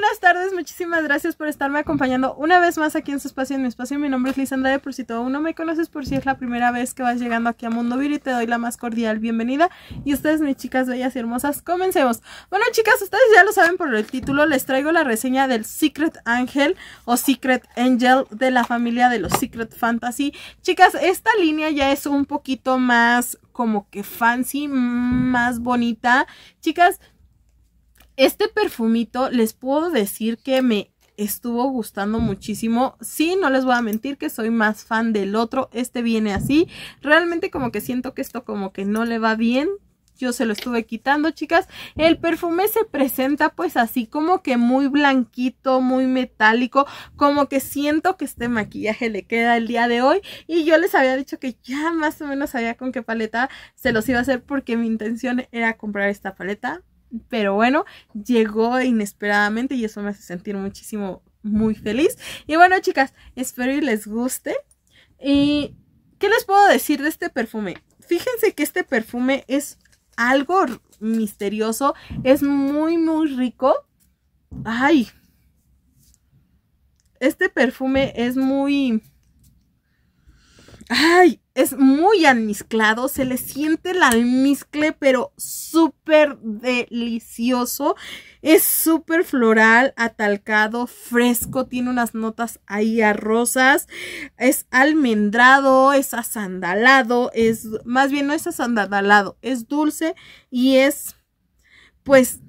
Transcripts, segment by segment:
buenas tardes, muchísimas gracias por estarme acompañando una vez más aquí en su espacio, en mi espacio. Mi nombre es Lisandra, Andrade, por si todavía no me conoces, por si es la primera vez que vas llegando aquí a Mundo Vir y te doy la más cordial bienvenida. Y ustedes, mis chicas bellas y hermosas, comencemos. Bueno, chicas, ustedes ya lo saben por el título, les traigo la reseña del Secret Angel o Secret Angel de la familia de los Secret Fantasy. Chicas, esta línea ya es un poquito más como que fancy, más bonita. Chicas, este perfumito les puedo decir que me estuvo gustando muchísimo. Sí, no les voy a mentir que soy más fan del otro. Este viene así. Realmente como que siento que esto como que no le va bien. Yo se lo estuve quitando, chicas. El perfume se presenta pues así como que muy blanquito, muy metálico. Como que siento que este maquillaje le queda el día de hoy. Y yo les había dicho que ya más o menos sabía con qué paleta se los iba a hacer porque mi intención era comprar esta paleta pero bueno, llegó inesperadamente y eso me hace sentir muchísimo, muy feliz. Y bueno, chicas, espero y les guste. ¿Y qué les puedo decir de este perfume? Fíjense que este perfume es algo misterioso, es muy, muy rico. Ay, este perfume es muy ay, es muy almizclado, se le siente el almizcle, pero súper delicioso. Es súper floral, atalcado, fresco, tiene unas notas ahí a rosas, es almendrado, es asandalado, es, más bien no es asandalado, es dulce y es, pues,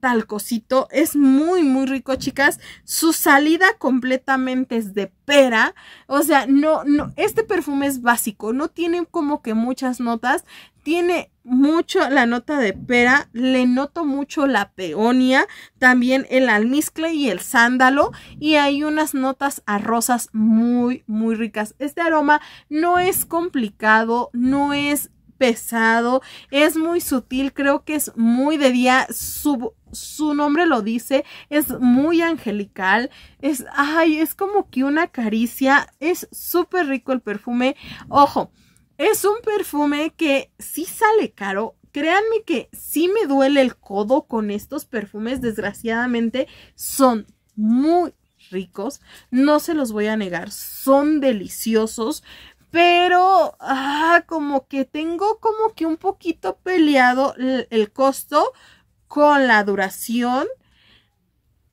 tal cosito Es muy, muy rico, chicas. Su salida completamente es de pera. O sea, no, no, este perfume es básico. No tiene como que muchas notas. Tiene mucho la nota de pera, le noto mucho la peonia, también el almizcle y el sándalo y hay unas notas a rosas muy muy ricas. Este aroma no es complicado, no es pesado, es muy sutil, creo que es muy de día, su, su nombre lo dice, es muy angelical, es, ay, es como que una caricia, es súper rico el perfume, ojo, es un perfume que sí sale caro, créanme que sí me duele el codo con estos perfumes, desgraciadamente son muy ricos, no se los voy a negar, son deliciosos, pero, ah, como que tengo como que un poquito peleado el, costo con la duración.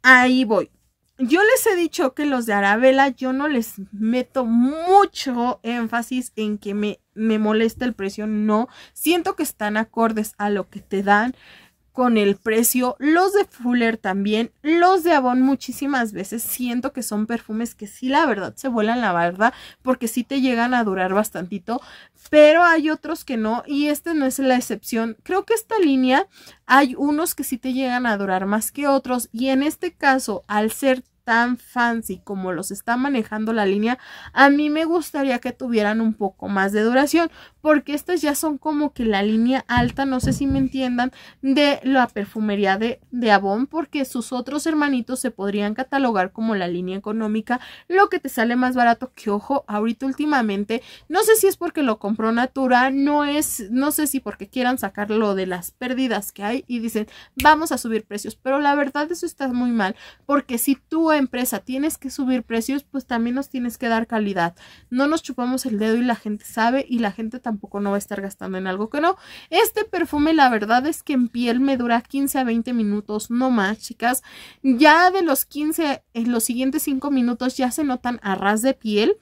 Ahí voy. Yo les he dicho que los de Arabella yo no les meto mucho énfasis en que me, me molesta el precio, no. Siento que están acordes a lo que te dan con el precio. Los de Fuller también. Los de Avon muchísimas veces siento que son perfumes que sí, la verdad, se vuelan la barda porque sí te llegan a durar bastantito. Pero hay otros que no y este no es la excepción. Creo que esta línea hay unos que sí te llegan a durar más que otros y en este caso, al ser tan fancy como los está manejando la línea, a mí me gustaría que tuvieran un poco más de duración, porque estas ya son como que la línea alta, no sé si me entiendan, de la perfumería de, de Avon, porque sus otros hermanitos se podrían catalogar como la línea económica, lo que te sale más barato que ojo, ahorita últimamente, no sé si es porque lo compró Natura, no es, no sé si porque quieran sacarlo de las pérdidas que hay y dicen, vamos a subir precios, pero la verdad eso está muy mal, porque si tú empresa tienes que subir precios, pues también nos tienes que dar calidad. No nos chupamos el dedo y la gente sabe y la gente tampoco no va a estar gastando en algo que no. Este perfume la verdad es que en piel me dura 15 a 20 minutos, no más, chicas. Ya de los 15, en los siguientes 5 minutos ya se notan a ras de piel.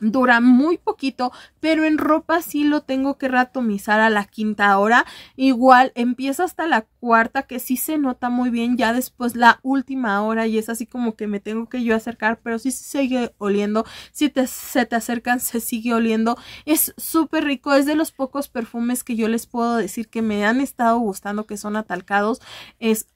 Dura muy poquito, pero en ropa sí lo tengo que ratomizar a la quinta hora. Igual empieza hasta la cuarta, que sí se nota muy bien. Ya después la última hora y es así como que me tengo que yo acercar, pero sí se sigue oliendo. Si se te acercan, se sigue oliendo. Es súper rico, es de los pocos perfumes que yo les puedo decir que me han estado gustando, que son atalcados. Es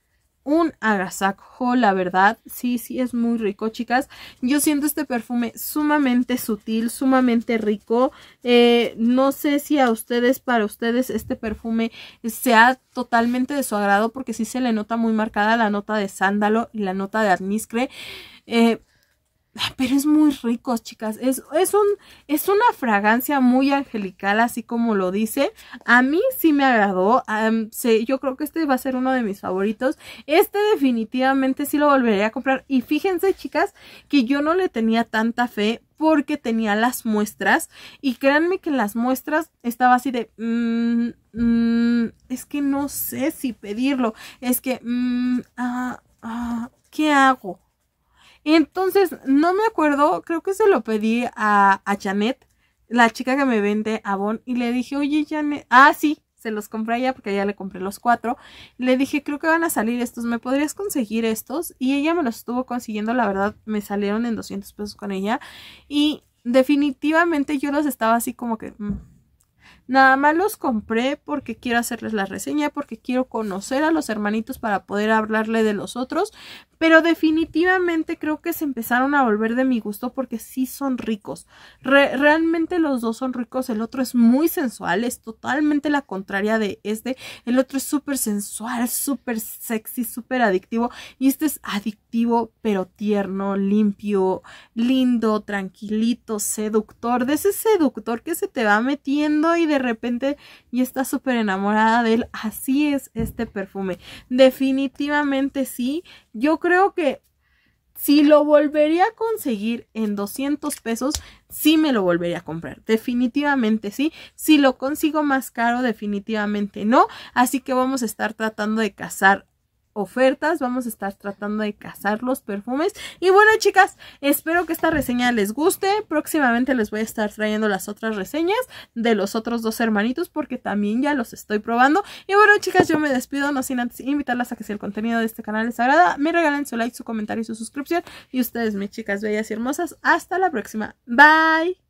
un agasajo, la verdad. Sí, sí, es muy rico, chicas. Yo siento este perfume sumamente sutil, sumamente rico. Eh, no sé si a ustedes, para ustedes, este perfume sea totalmente de su agrado, porque sí se le nota muy marcada la nota de sándalo y la nota de almizcle. Eh, pero es muy rico, chicas. Es, es, un, es una fragancia muy angelical, así como lo dice. A mí sí me agradó. yo creo que este va a ser uno de mis favoritos. Este definitivamente sí lo volveré a comprar. Y fíjense, chicas, que yo no le tenía tanta fe porque tenía las muestras. Y créanme que las muestras estaba así de... Mm, mm, es que no sé si pedirlo. Es que... Mm, ah, ah, ¿Qué hago? Entonces, no me acuerdo, creo que se lo pedí a, a Janet, la chica que me vende Avon, y le dije, oye, Janet, ah, sí, se los compré ella porque ya le compré los cuatro. Le dije, creo que van a salir estos, ¿me podrías conseguir estos? Y ella me los estuvo consiguiendo, la verdad, me salieron en 200 pesos con ella. Y definitivamente yo los estaba así como que... Mm, Nada más los compré porque quiero hacerles la reseña, porque quiero conocer a los hermanitos para poder hablarle de los otros, pero definitivamente creo que se empezaron a volver de mi gusto porque sí son ricos. realmente los dos son ricos, el otro es muy sensual, es totalmente la contraria de este, el otro es súper sensual, súper sexy, súper adictivo y este es adictivo pero tierno, limpio, lindo, tranquilito, seductor, de ese seductor que se te va metiendo y de repente y está súper enamorada de él. Así es este perfume. Definitivamente sí. Yo creo que si lo volvería a conseguir en 200 pesos, sí me lo volvería a comprar. Definitivamente sí. Si lo consigo más caro, definitivamente no. Así que vamos a estar tratando de cazar ofertas. Vamos a estar tratando de cazar los perfumes. Y bueno, chicas, espero que esta reseña les guste. Próximamente les voy a estar trayendo las otras reseñas de los otros dos hermanitos porque también ya los estoy probando. Y bueno, chicas, yo me despido, no sin antes invitarlas a que si el contenido de este canal les agrada, me regalen su like, su comentario y su suscripción. Y ustedes, mis chicas bellas y hermosas, hasta la próxima. Bye.